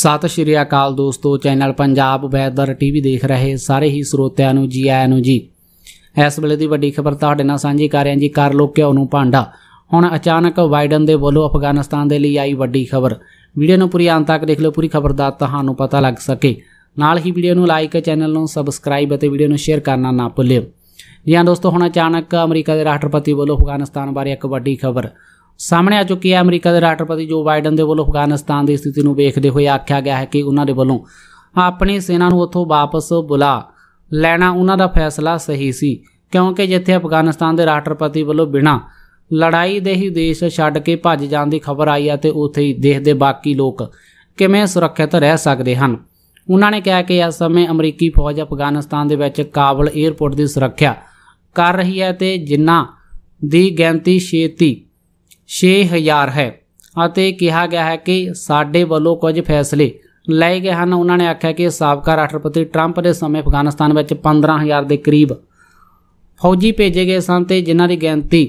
ਸਤਿ ਸ਼੍ਰੀ ਅਕਾਲ ਦੋਸਤੋ channel Punjab weather TV ਦੇਖ ਰਹੇ ਸਾਰੇ ਹੀ ਸਰੋਤਿਆਂ ਨੂੰ ਜੀ ਆਇਆਂ ਨੂੰ ਜੀ ਇਸ ਵੇਲੇ ਦੀ ਵੱਡੀ ਖਬਰ ਤੁਹਾਡੇ ਨਾਲ ਸਾਂਝੀ ਕਰ ਰਿਹਾ ਜੀ ਕਰ ਲੋ ਕਿਉਂ ਨੂੰ ਭਾਂਡਾ ਹੁਣ ਅਚਾਨਕ ਬਾਈਡਨ ਦੇ ਵੱਲੋਂ ਅਫਗਾਨਿਸਤਾਨ ਦੇ ਲਈ ਆਈ ਵੱਡੀ ਖਬਰ ਵੀਡੀਓ ਨੂੰ ਪੂਰੀ ਅੰਤ ਤੱਕ ਦੇਖ ਲਓ ਪੂਰੀ ਖਬਰ ਦਾ ਤੁਹਾਨੂੰ ਪਤਾ ਲੱਗ ਸਕੇ ਨਾਲ ਹੀ ਵੀਡੀਓ ਨੂੰ ਲਾਈਕ ਚੈਨਲ ਨੂੰ ਸਬਸਕ੍ਰਾਈਬ ਅਤੇ ਵੀਡੀਓ ਨੂੰ ਸ਼ੇਅਰ ਕਰਨਾ ਨਾ ਭੁੱਲਿਓ ਜੀ ਹਾਂ ਦੋਸਤੋ ਹੁਣ ਅਚਾਨਕ ਅਮਰੀਕਾ ਦੇ ਰਾਸ਼ਟਰਪਤੀ ਵੱਲੋਂ ਅਫਗਾਨਿਸਤਾਨ ਬਾਰੇ ਇੱਕ ਵੱਡੀ ਖਬਰ ਸਾਹਮਣੇ ਆ ਚੁੱਕੀ ਹੈ ਅਮਰੀਕਾ ਦੇ ਰਾਸ਼ਟਰਪਤੀ ਜੋ ਬਾਈਡਨ ਦੇ ਵੱਲੋਂ ਅਫਗਾਨਿਸਤਾਨ ਦੀ ਸਥਿਤੀ ਨੂੰ ਵੇਖਦੇ ਹੋਏ ਆਖਿਆ ਗਿਆ ਹੈ ਕਿ ਉਹਨਾਂ ਦੇ ਵੱਲੋਂ ਆਪਣੀ ਸੈਨਾ ਨੂੰ ਉੱਥੋਂ ਵਾਪਸ ਬੁਲਾ ਲੈਣਾ ਉਹਨਾਂ ਦਾ ਫੈਸਲਾ ਸਹੀ ਸੀ ਕਿਉਂਕਿ ਜਿੱਥੇ ਅਫਗਾਨਿਸਤਾਨ ਦੇ ਰਾਸ਼ਟਰਪਤੀ ਵੱਲੋਂ ਬਿਨਾਂ ਲੜਾਈ ਦੇ ਹੀ ਦੇਸ਼ ਛੱਡ ਕੇ ਭੱਜ ਜਾਣ ਦੀ ਖਬਰ ਆਈ ਹੈ ਤੇ ਉੱਥੇ ਹੀ ਦੇਸ਼ ਦੇ ਬਾਕੀ ਲੋਕ ਕਿਵੇਂ ਸੁਰੱਖਿਅਤ ਰਹਿ ਸਕਦੇ ਹਨ ਉਹਨਾਂ ਨੇ ਕਿਹਾ ਕਿ ਇਸ ਸਮੇਂ ਅਮਰੀਕੀ ਫੌਜ ਅਫਗਾਨਿਸਤਾਨ ਦੇ ਵਿੱਚ ਕਾਬਲ 에ਅਰਪੋਰਟ ਦੀ ਸੁਰੱਖਿਆ ਕਰ ਰਹੀ ਹੈ ਤੇ ਜਿੰਨਾ ਦੀ ਗਿਣਤੀ ਛੇਤੀ 6000 ਹੈ ਅਤੇ ਕਿਹਾ ਗਿਆ ਹੈ ਕਿ ਸਾਡੇ ਵੱਲੋਂ ਕੁਝ ਫੈਸਲੇ ਲਏ ਗਏ ਹਨ ਉਹਨਾਂ ਨੇ ਆਖਿਆ ਕਿ ਸਾਬਕਾ ਰਾਸ਼ਟਰਪਤੀ ਟਰੰਪ ਦੇ ਸਮੇਂ ਅਫਗਾਨਿਸਤਾਨ ਵਿੱਚ 15000 ਦੇ ਕਰੀਬ ਫੌਜੀ ਭੇਜੇ ਗਏ ਸਨ ਤੇ ਜਿਨ੍ਹਾਂ ਦੀ ਗਿਣਤੀ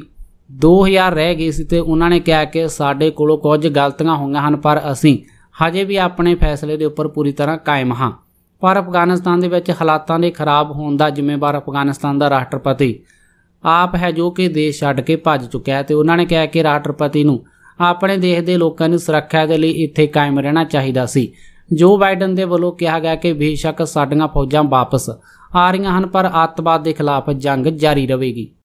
2000 ਰਹਿ ਗਈ ਸੀ ਤੇ ਉਹਨਾਂ ਨੇ ਕਿਹਾ ਕਿ ਸਾਡੇ ਕੋਲੋਂ ਕੁਝ ਗਲਤੀਆਂ ਹੋਈਆਂ ਹਨ ਪਰ ਅਸੀਂ ਹਜੇ ਵੀ ਆਪਣੇ ਫੈਸਲੇ ਦੇ ਉੱਪਰ ਪੂਰੀ ਤਰ੍ਹਾਂ ਕਾਇਮ ਹਾਂ ਪਰ ਅਫਗਾਨਿਸਤਾਨ ਦੇ ਵਿੱਚ ਹਾਲਾਤਾਂ ਦੇ ਖਰਾਬ ਹੋਣ ਦਾ ਜ਼ਿੰਮੇਵਾਰ ਅਫਗਾਨਿਸਤਾਨ ਦਾ ਰਾਸ਼ਟਰਪਤੀ ਆਪ ਹੈ ਜੋ ਕਿ ਦੇਸ਼ ਛੱਡ ਕੇ ਭੱਜ ਚੁੱਕਿਆ ਤੇ ਉਹਨਾਂ ਨੇ ਕਿਹਾ ਕਿ ਰਾਸ਼ਟਰਪਤੀ ਨੂੰ ਆਪਣੇ ਦੇਸ਼ ਦੇ ਲੋਕਾਂ ਨੂੰ ਸੁਰੱਖਿਆ ਦੇ ਲਈ ਇੱਥੇ ਕਾਇਮ ਰਹਿਣਾ ਚਾਹੀਦਾ ਸੀ ਜੋ ਬਾਈਡਨ ਦੇ ਵੱਲੋਂ ਕਿਹਾ ਗਿਆ ਕਿ ਬੇਸ਼ੱਕ ਸਾਡੀਆਂ ਫੌਜਾਂ ਵਾਪਸ ਆ ਰਹੀਆਂ ਹਨ ਪਰ ਅੱਤਵਾਦ ਦੇ ਖਿਲਾਫ ਜੰਗ ਜਾਰੀ ਰਹੇਗੀ